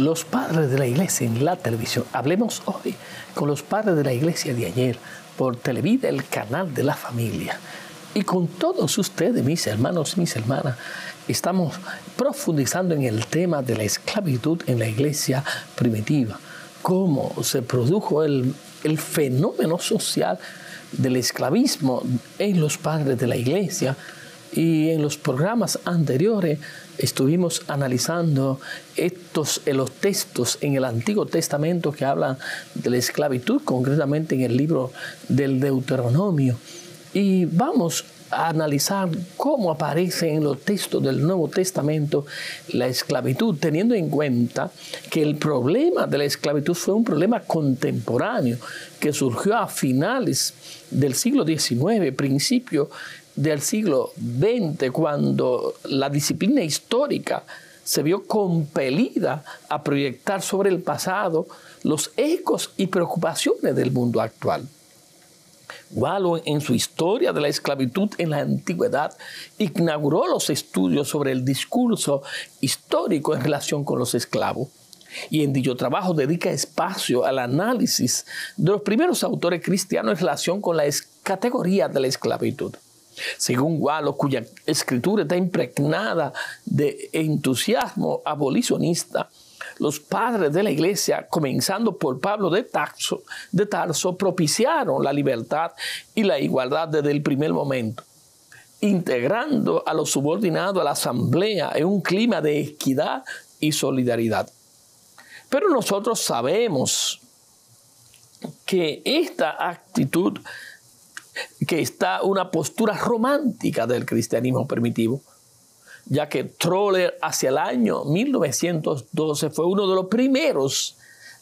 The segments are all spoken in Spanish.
los padres de la iglesia en la televisión. Hablemos hoy con los padres de la iglesia de ayer por Televida, el canal de la familia. Y con todos ustedes, mis hermanos y mis hermanas, estamos profundizando en el tema de la esclavitud en la iglesia primitiva. Cómo se produjo el, el fenómeno social del esclavismo en los padres de la iglesia y en los programas anteriores estuvimos analizando estos, eh, los textos en el Antiguo Testamento que hablan de la esclavitud, concretamente en el libro del Deuteronomio. Y vamos a analizar cómo aparece en los textos del Nuevo Testamento la esclavitud, teniendo en cuenta que el problema de la esclavitud fue un problema contemporáneo que surgió a finales del siglo XIX, principio del siglo XX, cuando la disciplina histórica se vio compelida a proyectar sobre el pasado los ecos y preocupaciones del mundo actual. Wallow en su historia de la esclavitud en la antigüedad inauguró los estudios sobre el discurso histórico en relación con los esclavos y en dicho trabajo dedica espacio al análisis de los primeros autores cristianos en relación con la categoría de la esclavitud. Según Wallo, cuya escritura está impregnada de entusiasmo abolicionista, los padres de la iglesia, comenzando por Pablo de Tarso, de Tarso, propiciaron la libertad y la igualdad desde el primer momento, integrando a los subordinados a la asamblea en un clima de equidad y solidaridad. Pero nosotros sabemos que esta actitud que está una postura romántica del cristianismo primitivo, ya que Troller hacia el año 1912 fue uno de los primeros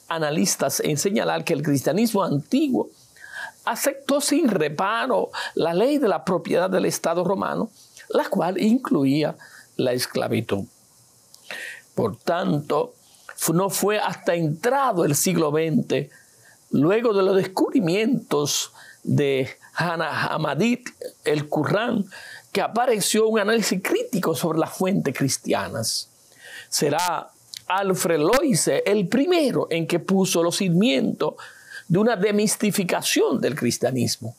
analistas en señalar que el cristianismo antiguo aceptó sin reparo la ley de la propiedad del Estado romano, la cual incluía la esclavitud. Por tanto, no fue hasta entrado el siglo XX, luego de los descubrimientos de Hana el Qurán, que apareció un análisis crítico sobre las fuentes cristianas. Será Alfred Loise el primero en que puso los cimientos de una demistificación del cristianismo,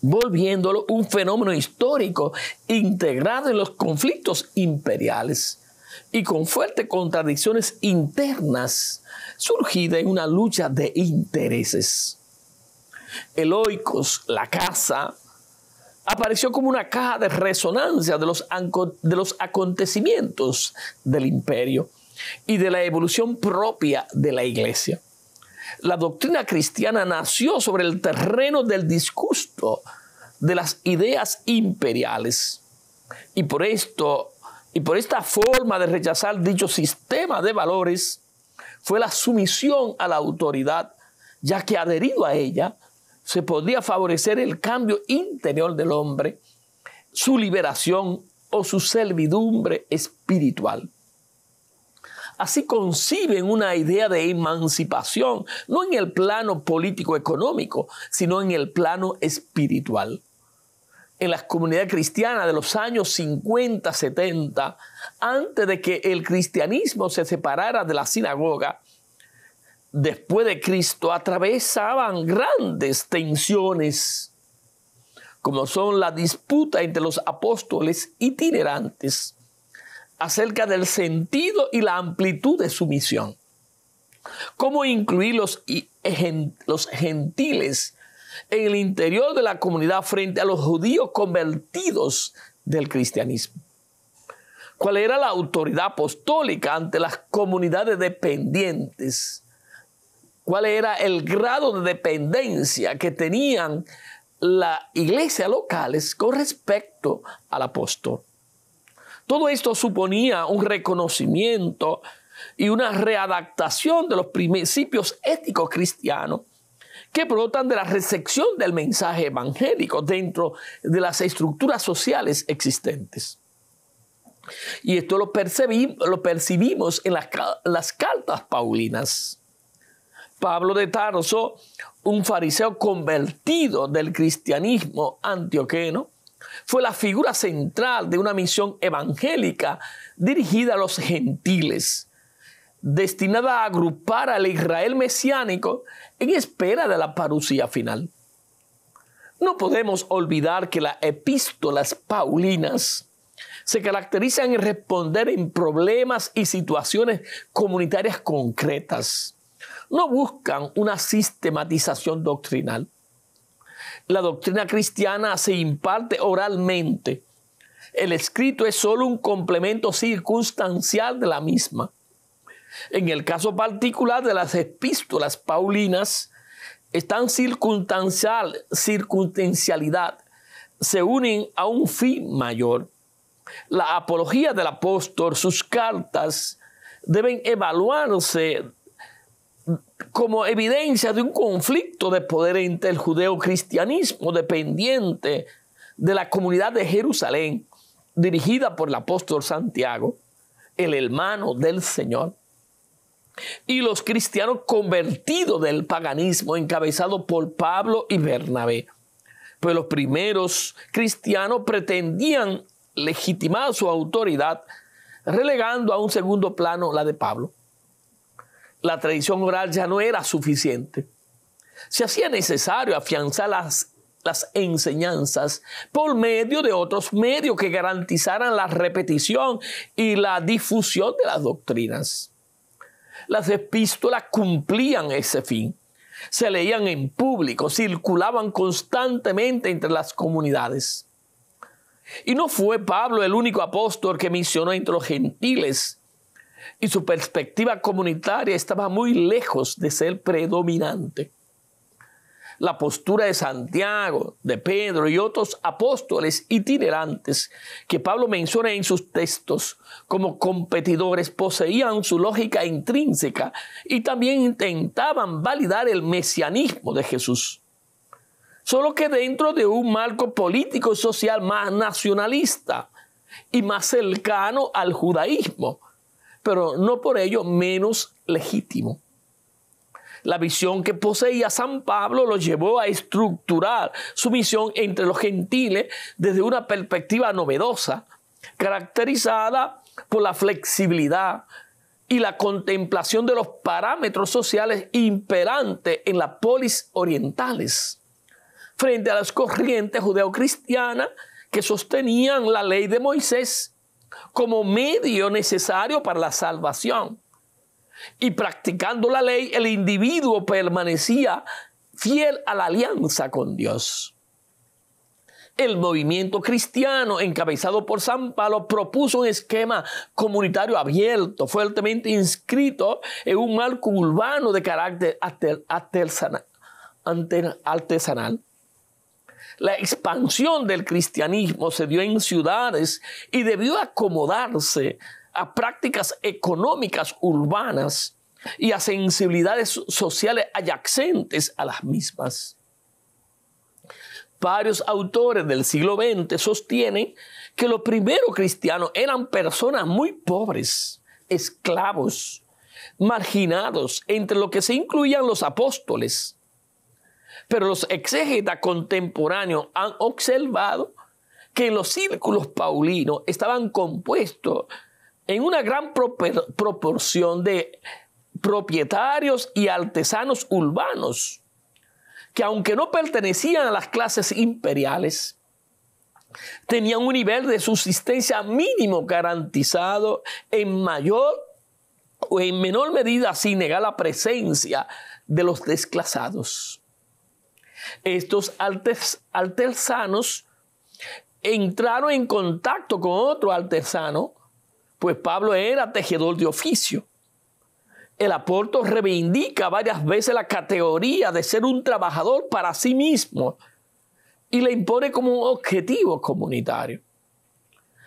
volviéndolo un fenómeno histórico integrado en los conflictos imperiales y con fuertes contradicciones internas surgida en una lucha de intereses. Eloicos, la casa, apareció como una caja de resonancia de los, de los acontecimientos del imperio y de la evolución propia de la iglesia. La doctrina cristiana nació sobre el terreno del disgusto de las ideas imperiales. Y por esto, y por esta forma de rechazar dicho sistema de valores, fue la sumisión a la autoridad, ya que adherido a ella, se podría favorecer el cambio interior del hombre, su liberación o su servidumbre espiritual. Así conciben una idea de emancipación, no en el plano político-económico, sino en el plano espiritual. En las comunidades cristianas de los años 50-70, antes de que el cristianismo se separara de la sinagoga, después de Cristo atravesaban grandes tensiones, como son la disputa entre los apóstoles itinerantes acerca del sentido y la amplitud de su misión, cómo incluir los, los gentiles en el interior de la comunidad frente a los judíos convertidos del cristianismo cuál era la autoridad apostólica ante las comunidades dependientes cuál era el grado de dependencia que tenían las iglesias locales con respecto al apóstol. Todo esto suponía un reconocimiento y una readaptación de los principios éticos cristianos que brotan de la recepción del mensaje evangélico dentro de las estructuras sociales existentes. Y esto lo, percibimos en las cartas paulinas. Pablo de Tarso, un fariseo convertido del cristianismo antioqueno, fue la figura central de una misión evangélica dirigida a los gentiles, destinada a agrupar al Israel mesiánico en espera de la parucía final. No podemos olvidar que las epístolas paulinas se caracterizan en responder en problemas y situaciones comunitarias concretas no buscan una sistematización doctrinal. La doctrina cristiana se imparte oralmente. El escrito es solo un complemento circunstancial de la misma. En el caso particular de las epístolas paulinas, están circunstancial, circunstancialidad, se unen a un fin mayor. La apología del apóstol, sus cartas, deben evaluarse como evidencia de un conflicto de poder entre el judeocristianismo dependiente de la comunidad de Jerusalén, dirigida por el apóstol Santiago, el hermano del Señor, y los cristianos convertidos del paganismo, encabezado por Pablo y Bernabé. Pues los primeros cristianos pretendían legitimar su autoridad, relegando a un segundo plano la de Pablo la tradición oral ya no era suficiente. Se hacía necesario afianzar las, enseñanzas por medio de otros medios que garantizaran la repetición y la difusión de las doctrinas. Las epístolas cumplían ese fin. Se leían en público, circulaban constantemente entre las comunidades. Y no fue Pablo el único apóstol que misionó entre los gentiles y su perspectiva comunitaria estaba muy lejos de ser predominante. La postura de Santiago, de Pedro y otros apóstoles itinerantes que Pablo menciona en sus textos como competidores poseían su lógica intrínseca y también intentaban validar el mesianismo de Jesús solo que dentro de un marco político y social más nacionalista y más cercano al judaísmo, pero no por ello menos legítimo. La visión que poseía San Pablo lo llevó a estructurar su misión entre los gentiles desde una perspectiva novedosa, caracterizada por la flexibilidad y la contemplación de los parámetros sociales imperantes en las polis orientales, frente a las corrientes judeocristianas que sostenían la ley de Moisés como medio necesario para la salvación. Y practicando la ley, el individuo permanecía fiel a la alianza con Dios. El movimiento cristiano, encabezado por San Pablo, propuso un esquema comunitario abierto, fuertemente inscrito en un marco urbano de carácter artesanal la expansión del cristianismo se dio en ciudades y debió acomodarse a prácticas económicas urbanas y a sensibilidades sociales adyacentes a las mismas. Varios autores del siglo XX sostienen que los primeros cristianos eran personas muy pobres, esclavos, marginados, entre los que se incluían los apóstoles, pero los exégetas contemporáneos han observado que los círculos paulinos estaban compuestos en una gran proporción de propietarios y artesanos urbanos, que aunque no pertenecían a las clases imperiales, tenían un nivel de subsistencia mínimo garantizado en mayor o en menor medida sin negar la presencia de los desclasados estos artesanos entraron en contacto con otro artesano, pues Pablo era tejedor de oficio. El aporto reivindica varias veces la categoría de ser un trabajador para sí mismo y le impone como un objetivo comunitario.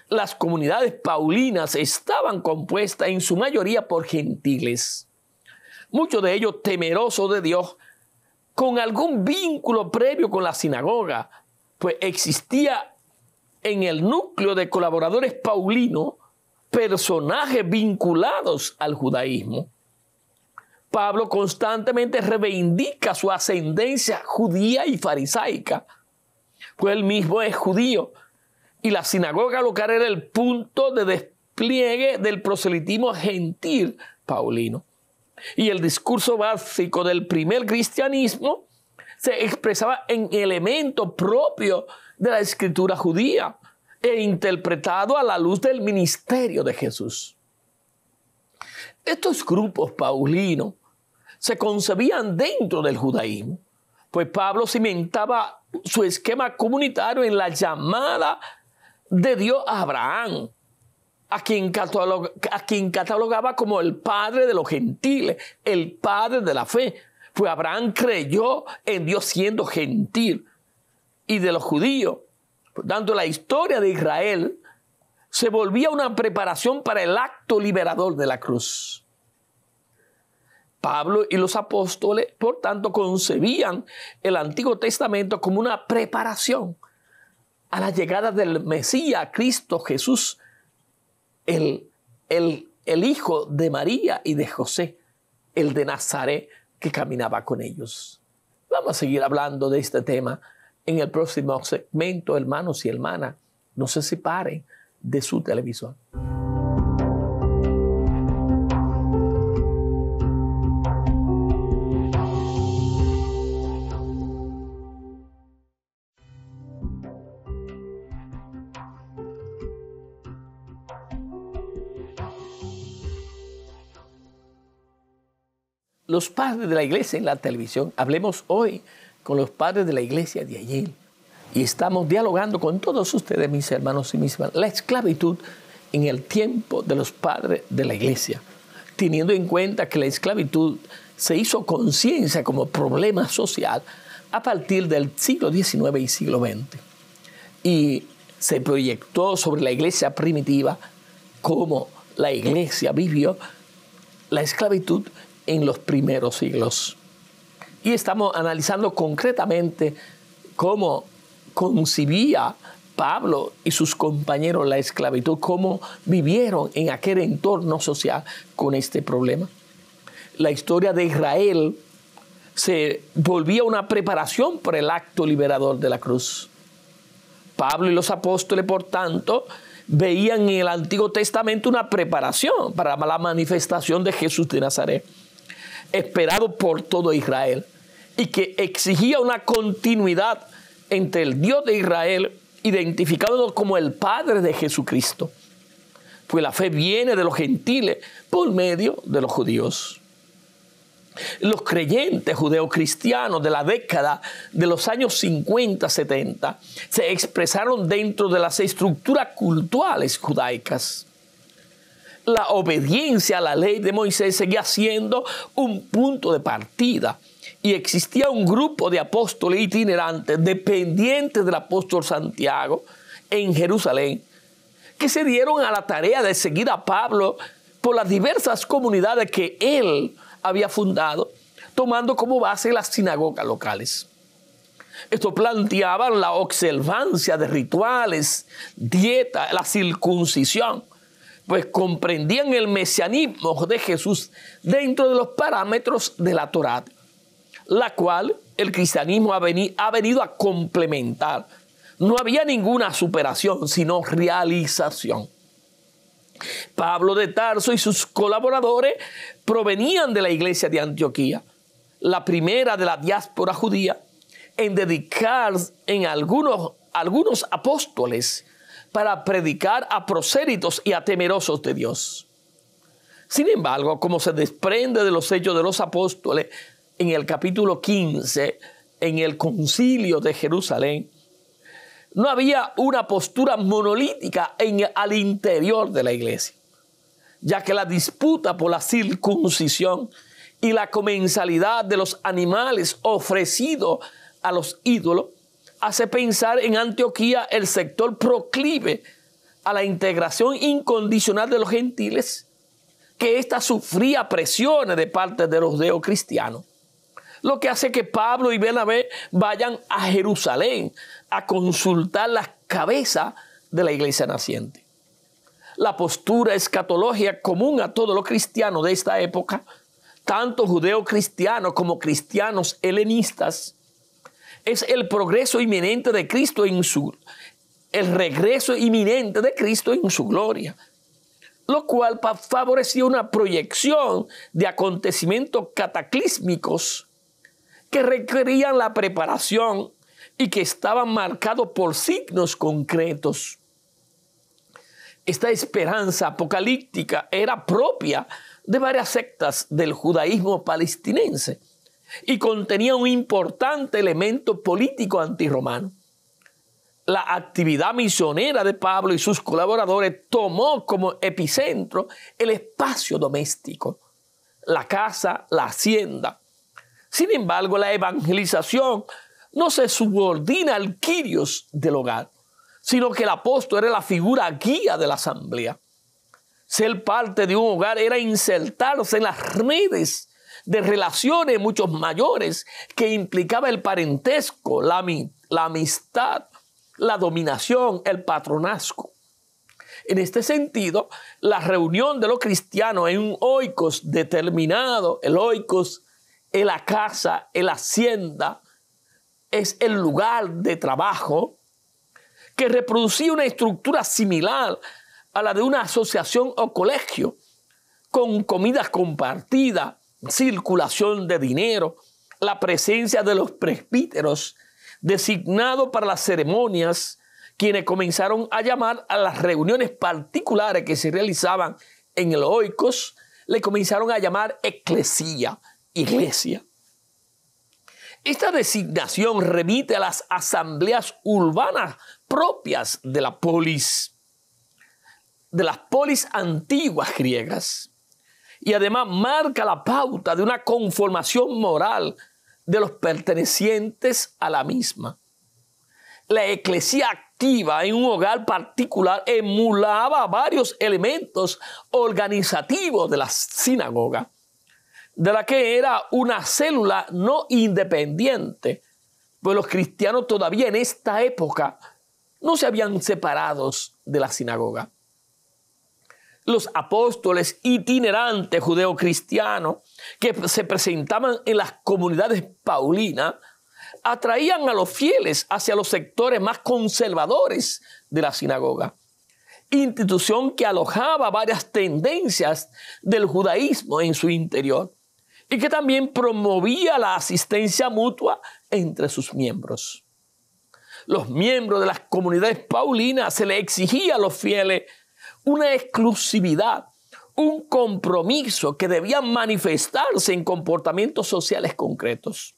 Las comunidades paulinas estaban compuestas en su mayoría por gentiles, muchos de ellos temerosos de Dios con algún vínculo previo con la sinagoga, pues existía en el núcleo de colaboradores paulino personajes vinculados al judaísmo. Pablo constantemente reivindica su ascendencia judía y farisaica, pues él mismo es judío, y la sinagoga local era el punto de despliegue del proselitismo gentil paulino y el discurso básico del primer cristianismo se expresaba en elementos propios de la escritura judía e interpretado a la luz del ministerio de Jesús. Estos grupos paulinos se concebían dentro del judaísmo, pues Pablo cimentaba su esquema comunitario en la llamada de Dios a Abraham, a quien, catalogaba como el padre de los gentiles, el padre de la fe. Pues Abraham creyó en Dios siendo gentil y de los judíos. Por tanto, la historia de Israel se volvía una preparación para el acto liberador de la cruz. Pablo y los apóstoles, por tanto, concebían el Antiguo Testamento como una preparación a la llegada del Mesías, Cristo Jesús, el, el, hijo de María y de José, el de Nazaret, que caminaba con ellos. Vamos a seguir hablando de este tema en el próximo segmento, hermanos y hermanas. No se separen de su televisor. los padres de la iglesia en la televisión. Hablemos hoy con los padres de la iglesia de allí. Y estamos dialogando con todos ustedes, mis hermanos y mis hermanas, la esclavitud en el tiempo de los padres de la iglesia, teniendo en cuenta que la esclavitud se hizo conciencia como problema social a partir del siglo XIX y siglo XX. Y se proyectó sobre la iglesia primitiva como la iglesia vivió la esclavitud en los primeros siglos. Y estamos analizando concretamente cómo concibía Pablo y sus compañeros la esclavitud, cómo vivieron en aquel entorno social con este problema. La historia de Israel se volvía una preparación para el acto liberador de la cruz. Pablo y los apóstoles, por tanto, veían en el Antiguo Testamento una preparación para la manifestación de Jesús de Nazaret esperado por todo Israel y que exigía una continuidad entre el Dios de Israel, identificado como el Padre de Jesucristo. Pues la fe viene de los gentiles por medio de los judíos. Los creyentes judeocristianos de la década de los años 50-70 se expresaron dentro de las estructuras culturales judaicas la obediencia a la ley de Moisés seguía siendo un punto de partida. Y existía un grupo de apóstoles itinerantes, dependientes del apóstol Santiago, en Jerusalén, que se dieron a la tarea de seguir a Pablo por las diversas comunidades que él había fundado, tomando como base las sinagogas locales. Esto planteaba la observancia de rituales, dieta, la circuncisión, pues comprendían el mesianismo de Jesús dentro de los parámetros de la Torá, la cual el cristianismo ha, venido a complementar. No había ninguna superación, sino realización. Pablo de Tarso y sus colaboradores provenían de la iglesia de Antioquía, la primera de la diáspora judía, en dedicar en algunos, algunos apóstoles para predicar a prosélitos y a temerosos de Dios. Sin embargo, como se desprende de los hechos de los apóstoles en el capítulo 15, en el concilio de Jerusalén, no había una postura monolítica al interior de la iglesia, ya que la disputa por la circuncisión y la comensalidad de los animales ofrecidos a los ídolos hace pensar en Antioquía el sector proclive a la integración incondicional de los gentiles, que ésta sufría presiones de parte de los cristianos Lo que hace que Pablo y Bernabé vayan a Jerusalén a consultar las cabezas de la iglesia naciente. La postura escatológica común a todos los cristianos de esta época, tanto judeocristianos como cristianos helenistas, es el progreso inminente de Cristo en su el regreso inminente de Cristo en su gloria, lo cual favorecía una proyección de acontecimientos cataclísmicos que requerían la preparación y que estaban marcados por signos concretos. Esta esperanza apocalíptica era propia de varias sectas del judaísmo palestinense y contenía un importante elemento político antirromano. La actividad misionera de Pablo y sus colaboradores tomó como epicentro el espacio doméstico, la casa, la hacienda. Sin embargo, la evangelización no se subordina al quirios del hogar, sino que el apóstol era la figura guía de la asamblea. Ser parte de un hogar era insertarse en las redes de relaciones muchos mayores que implicaba el parentesco, la, amistad, la dominación, el patronazgo. En este sentido, la reunión de los cristianos en un oikos determinado, el oikos en la casa, en la hacienda, es el lugar de trabajo, que reproducía una estructura similar a la de una asociación o colegio, con comidas compartidas, circulación de dinero, la presencia de los presbíteros designado para las ceremonias, quienes comenzaron a llamar a las reuniones particulares que se realizaban en el Oikos, le comenzaron a llamar eclesía, iglesia. Esta designación remite a las asambleas urbanas propias de la polis, de las polis antiguas griegas y además marca la pauta de una conformación moral de los pertenecientes a la misma. La eclesia activa en un hogar particular emulaba varios elementos organizativos de la sinagoga, de la que era una célula no independiente, pues los cristianos todavía en esta época no se habían separados de la sinagoga los apóstoles itinerantes judeocristianos que se presentaban en las comunidades paulinas atraían a los fieles hacia los sectores más conservadores de la sinagoga, institución que alojaba varias tendencias del judaísmo en su interior y que también promovía la asistencia mutua entre sus miembros. Los miembros de las comunidades paulinas se le exigía a los fieles una exclusividad, un compromiso que debía manifestarse en comportamientos sociales concretos.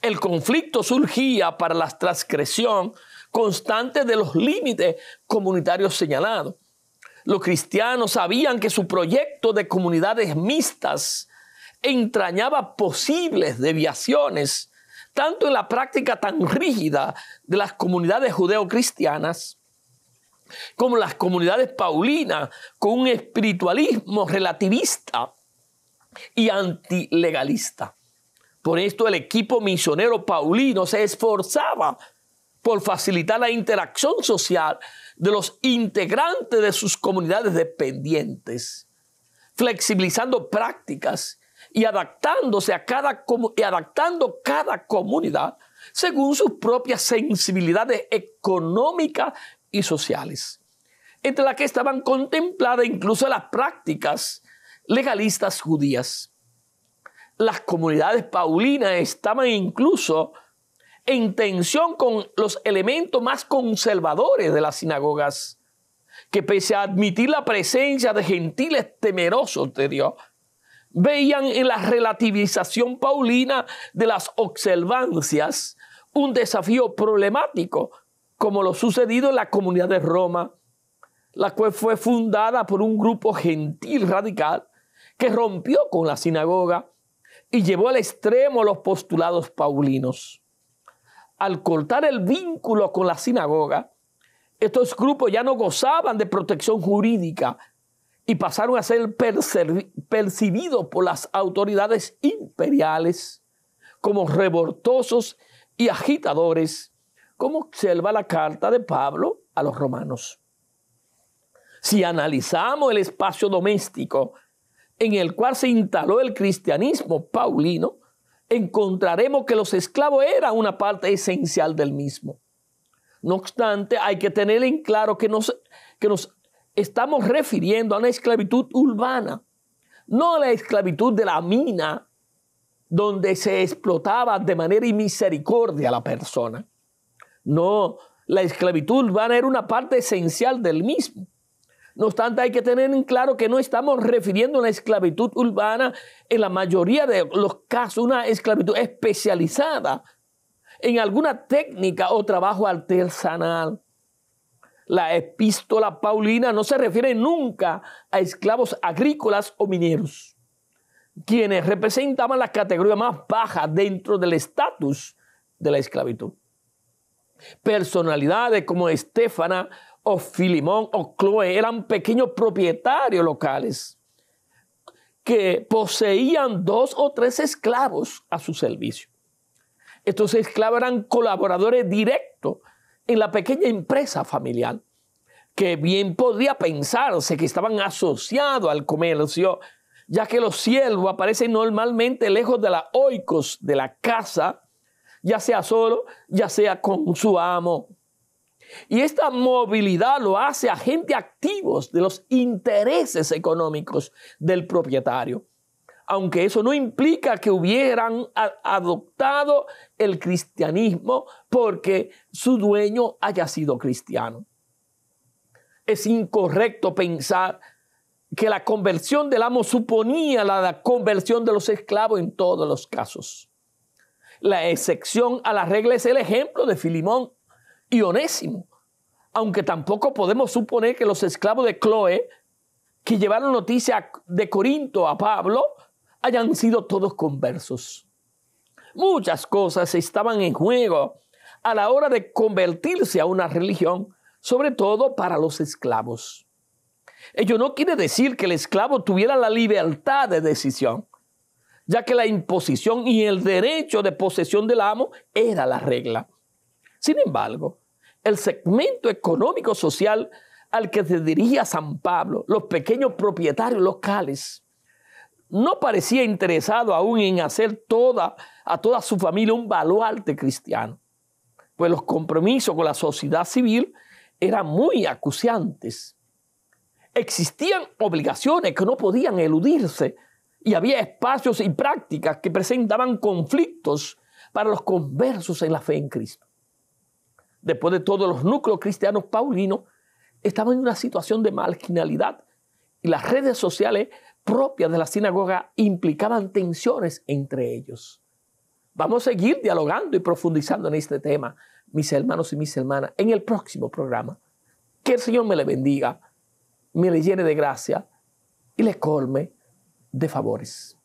El conflicto surgía para la transgresión constante de los límites comunitarios señalados. Los cristianos sabían que su proyecto de comunidades mixtas entrañaba posibles deviaciones, tanto en la práctica tan rígida de las comunidades judeocristianas como las comunidades paulinas, con un espiritualismo relativista y antilegalista. Por esto el equipo misionero paulino se esforzaba por facilitar la interacción social de los integrantes de sus comunidades dependientes, flexibilizando prácticas y adaptándose a cada, y adaptando cada comunidad según sus propias sensibilidades económicas y sociales, entre las que estaban contempladas incluso las prácticas legalistas judías. Las comunidades paulinas estaban incluso en tensión con los elementos más conservadores de las sinagogas, que pese a admitir la presencia de gentiles temerosos de Dios, veían en la relativización paulina de las observancias un desafío problemático como lo sucedido en la comunidad de Roma, la cual fue fundada por un grupo gentil radical que rompió con la sinagoga y llevó al extremo los postulados paulinos. Al cortar el vínculo con la sinagoga, estos grupos ya no gozaban de protección jurídica y pasaron a ser percibidos por las autoridades imperiales como revoltosos y agitadores como observa la carta de Pablo a los romanos. Si analizamos el espacio doméstico en el cual se instaló el cristianismo paulino, encontraremos que los esclavos eran una parte esencial del mismo. No obstante, hay que tener en claro que nos, que nos estamos refiriendo a una esclavitud urbana, no a la esclavitud de la mina, donde se explotaba de manera inmisericordia la persona. No, la esclavitud va a ser una parte esencial del mismo. No obstante, hay que tener en claro que no estamos refiriendo a una esclavitud urbana en la mayoría de los casos, una esclavitud especializada en alguna técnica o trabajo artesanal. La epístola paulina no se refiere nunca a esclavos agrícolas o mineros, quienes representaban la categoría más baja dentro del estatus de la esclavitud. Personalidades como Estefana o Filimón o Chloe eran pequeños propietarios locales que poseían dos o tres esclavos a su servicio. Estos esclavos eran colaboradores directos en la pequeña empresa familiar, que bien podía pensarse que estaban asociados al comercio, ya que los siervos aparecen normalmente lejos de la oikos de la casa ya sea solo, ya sea con su amo. Y esta movilidad lo hace gente activos de los intereses económicos del propietario. Aunque eso no implica que hubieran adoptado el cristianismo porque su dueño haya sido cristiano. Es incorrecto pensar que la conversión del amo suponía la conversión de los esclavos en todos los casos. La excepción a la regla es el ejemplo de Filimón y Onésimo, aunque tampoco podemos suponer que los esclavos de Cloé, que llevaron noticia de Corinto a Pablo, hayan sido todos conversos. Muchas cosas estaban en juego a la hora de convertirse a una religión, sobre todo para los esclavos. Ello no quiere decir que el esclavo tuviera la libertad de decisión, ya que la imposición y el derecho de posesión del amo era la regla. Sin embargo, el segmento económico-social al que se dirigía San Pablo, los pequeños propietarios locales, no parecía interesado aún en hacer toda, a toda su familia un baluarte cristiano, pues los compromisos con la sociedad civil eran muy acuciantes. Existían obligaciones que no podían eludirse, y había espacios y prácticas que presentaban conflictos para los conversos en la fe en Cristo. Después de todo, los núcleos cristianos paulinos estaban en una situación de marginalidad y las redes sociales propias de la sinagoga implicaban tensiones entre ellos. Vamos a seguir dialogando y profundizando en este tema, mis hermanos y mis hermanas, en el próximo programa. Que el Señor me le bendiga, me le llene de gracia y le colme de favores.